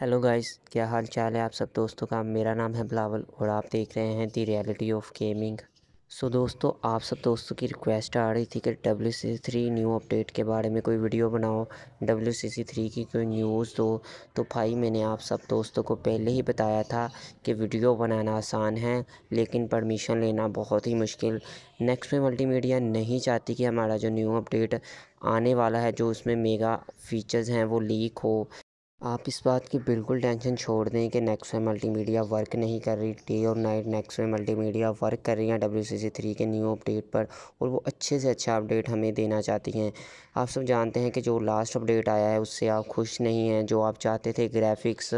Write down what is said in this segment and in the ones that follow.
hello guys क्या हाल चाल है आप सब दोस्तों का मेरा नाम है बिलावल और आप देख रहे हैं the reality of gaming so दोस्तों आप सब दोस्तों की रिक्वेस्ट आ रही थी कि W C three new update के बारे में कोई वीडियो बनाओ डब्ल्यू सी सी थ्री की कोई न्यूज़ दो तो भाई मैंने आप सब दोस्तों को पहले ही बताया था कि वीडियो बनाना आसान है लेकिन परमिशन लेना बहुत ही मुश्किल नेक्स्ट में मल्टीमीडिया नहीं चाहती कि हमारा जो न्यू अपडेट आने वाला है जो उसमें मेगा फीचर्स हैं वो लीक हो आप इस बात की बिल्कुल टेंशन छोड़ दें कि नेक्स्ट मल्टीमीडिया वर्क नहीं कर रही डे और नाइट नेक्स्ट मल्टीमीडिया वर्क कर रही हैं डब्ल्यू सी सी थ्री के न्यू अपडेट पर और वो अच्छे से अच्छा अपडेट हमें देना चाहती हैं आप सब जानते हैं कि जो लास्ट अपडेट आया है उससे आप खुश नहीं हैं जो आप चाहते थे ग्राफिक्स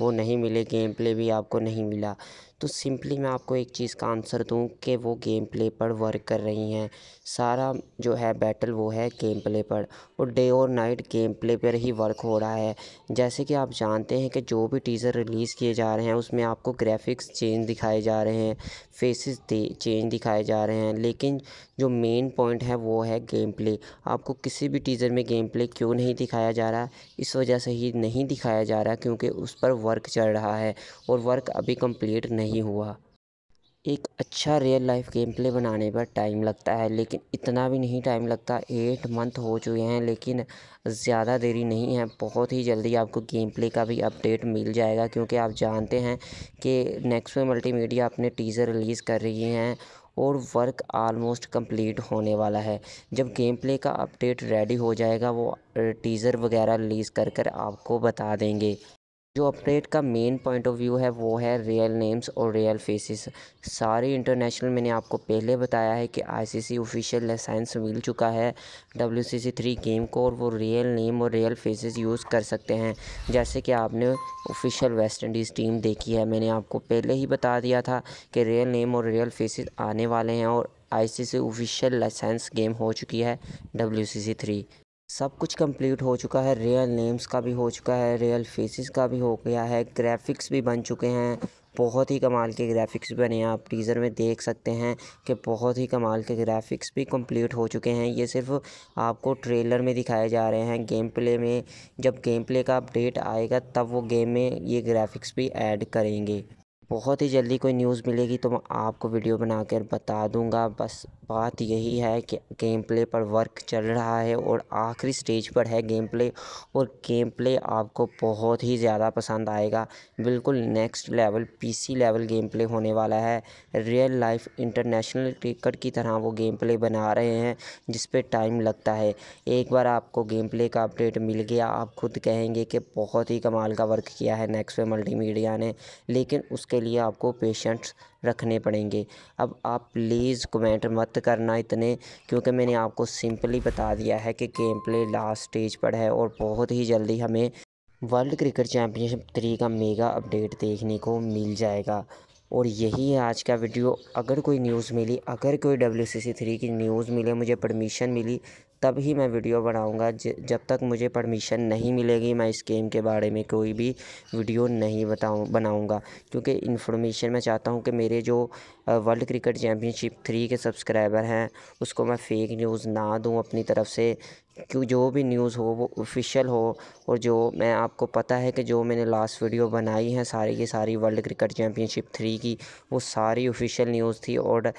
वो नहीं मिले गेम प्ले भी आपको नहीं मिला तो सिंपली मैं आपको एक चीज़ का आंसर दूँ कि वो गेम प्ले पर वर्क कर रही हैं सारा जो है बैटल वो है गेम प्ले पर और डे और नाइट गेम प्ले पर ही वर्क हो रहा है जैसे कि आप जानते हैं कि जो भी टीज़र रिलीज़ किए जा रहे हैं उसमें आपको ग्राफिक्स चेंज दिखाए जा रहे हैं फेसेस चेंज दिखाए जा रहे हैं लेकिन जो मेन पॉइंट है वो है गेम प्ले आपको किसी भी टीज़र में गेम प्ले क्यों नहीं दिखाया जा रहा इस वजह से ही नहीं दिखाया जा रहा क्योंकि उस पर वर्क चल रहा है और वर्क अभी कम्प्लीट नहीं नहीं हुआ एक अच्छा रियल लाइफ गेम प्ले बनाने पर टाइम लगता है लेकिन इतना भी नहीं टाइम लगता एट मंथ हो चुके हैं लेकिन ज़्यादा देरी नहीं है बहुत ही जल्दी आपको गेम प्ले का भी अपडेट मिल जाएगा क्योंकि आप जानते हैं कि नेक्सो मल्टीमीडिया अपने टीज़र रिलीज़ कर रही हैं और वर्क आलमोस्ट कंप्लीट होने वाला है जब गेम प्ले का अपडेट रेडी हो जाएगा वो टीज़र वगैरह रिलीज़ कर कर आपको बता देंगे जो अपडेट का मेन पॉइंट ऑफ व्यू है वो है रियल नेम्स और रियल फेसेस सारी इंटरनेशनल मैंने आपको पहले बताया है कि आईसीसी ऑफिशियल लाइसेंस मिल चुका है W C C three game को और वो रियल नेम और रियल फेसेस यूज़ कर सकते हैं जैसे कि आपने ऑफिशियल वेस्ट इंडीज़ टीम देखी है मैंने आपको पहले ही बता दिया था कि रियल नेम और रियल फेसिस आने वाले हैं और आई ऑफिशियल लाइसेंस गेम हो चुकी है डब्ल्यू सी सी थ्री सब कुछ कंप्लीट हो चुका है रियल नेम्स का भी हो चुका है रियल फेसेस का भी हो गया है ग्राफिक्स भी बन चुके हैं बहुत ही कमाल के ग्राफिक्स बने हैं आप टीज़र में देख सकते हैं कि बहुत ही कमाल के ग्राफिक्स भी कंप्लीट हो चुके हैं ये सिर्फ आपको ट्रेलर में दिखाए जा रहे हैं गेम प्ले में जब गेम प्ले का अपडेट आएगा तब वो गेम में ये ग्राफिक्स भी ऐड करेंगे बहुत ही जल्दी कोई न्यूज़ मिलेगी तो मैं आपको वीडियो बनाकर बता दूंगा बस बात यही है कि गेम प्ले पर वर्क चल रहा है और आखिरी स्टेज पर है गेम प्ले और गेम प्ले आपको बहुत ही ज़्यादा पसंद आएगा बिल्कुल next level PC level game play होने वाला है रियल लाइफ इंटरनेशनल क्रिकेट की तरह वो गेम प्ले बना रहे हैं जिस पर टाइम लगता है एक बार आपको गेम प्ले का अपडेट मिल गया आप खुद कहेंगे कि बहुत ही कमाल का वर्क किया है नेक्स्ट मल्टी ने लेकिन उसके लिए आपको पेशेंट्स रखने पड़ेंगे अब आप प्लीज़ कमेंट मत करना इतने क्योंकि मैंने आपको सिंपली बता दिया है कि गेम प्ले लास्ट स्टेज पर है और बहुत ही जल्दी हमें वर्ल्ड क्रिकेट चैम्पियनशिप थ्री का मेगा अपडेट देखने को मिल जाएगा और यही है आज का वीडियो अगर कोई न्यूज़ मिली अगर कोई डब्ल्यू सी सी थ्री की न्यूज़ मिले मुझे परमिशन मिली तब ही मैं वीडियो बनाऊंगा जब तक मुझे परमिशन नहीं मिलेगी मैं इस गेम के बारे में कोई भी वीडियो नहीं बताऊँ बनाऊँगा क्योंकि इन्फॉर्मेशन मैं चाहता हूँ कि मेरे जो वर्ल्ड क्रिकेट चैम्पियनशिप थ्री के सब्सक्राइबर हैं उसको मैं फ़ेक न्यूज़ ना दूँ अपनी तरफ से कि जो भी न्यूज़ हो वो ऑफिशियल हो और जो मैं आपको पता है कि जो मैंने लास्ट वीडियो बनाई है सारी की सारी वर्ल्ड क्रिकेट चैम्पियनशिप थ्री की वो सारी ऑफिशियल न्यूज़ थी और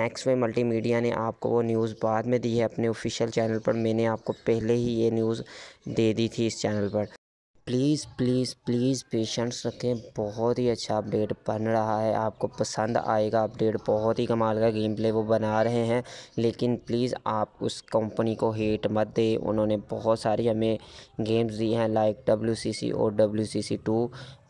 नेक्स्ट वे मीडिया ने आपको वो न्यूज़ बाद में दी है अपने ऑफिशियल चैनल पर मैंने आपको पहले ही ये न्यूज़ दे दी थी इस चैनल पर प्लीज़ प्लीज़ प्लीज़ पेशेंस रखें बहुत ही अच्छा अपडेट बन रहा है आपको पसंद आएगा अपडेट बहुत ही कमाल का गेम प्ले वो बना रहे हैं लेकिन प्लीज़ आप उस कंपनी को हेट मत दें उन्होंने बहुत सारी हमें गेम्स दी हैं लाइक डब्ल्यू सी सी और डब्ल्यू सी सी टू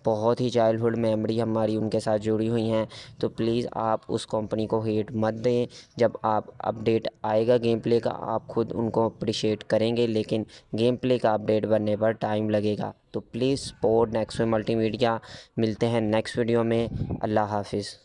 बहुत ही चाइल्डहुड मेमोरी हमारी उनके साथ जुड़ी हुई हैं तो प्लीज़ आप उस कंपनी को हेट मत दें जब आप अपडेट आएगा गेम प्ले का आप खुद उनको अप्रिशिएट करेंगे लेकिन गेम प्ले का अपडेट बनने पर टाइम लगेगा तो please support next multi multimedia मिलते हैं नेक्स्ट वीडियो में अल्लाह हाफिज़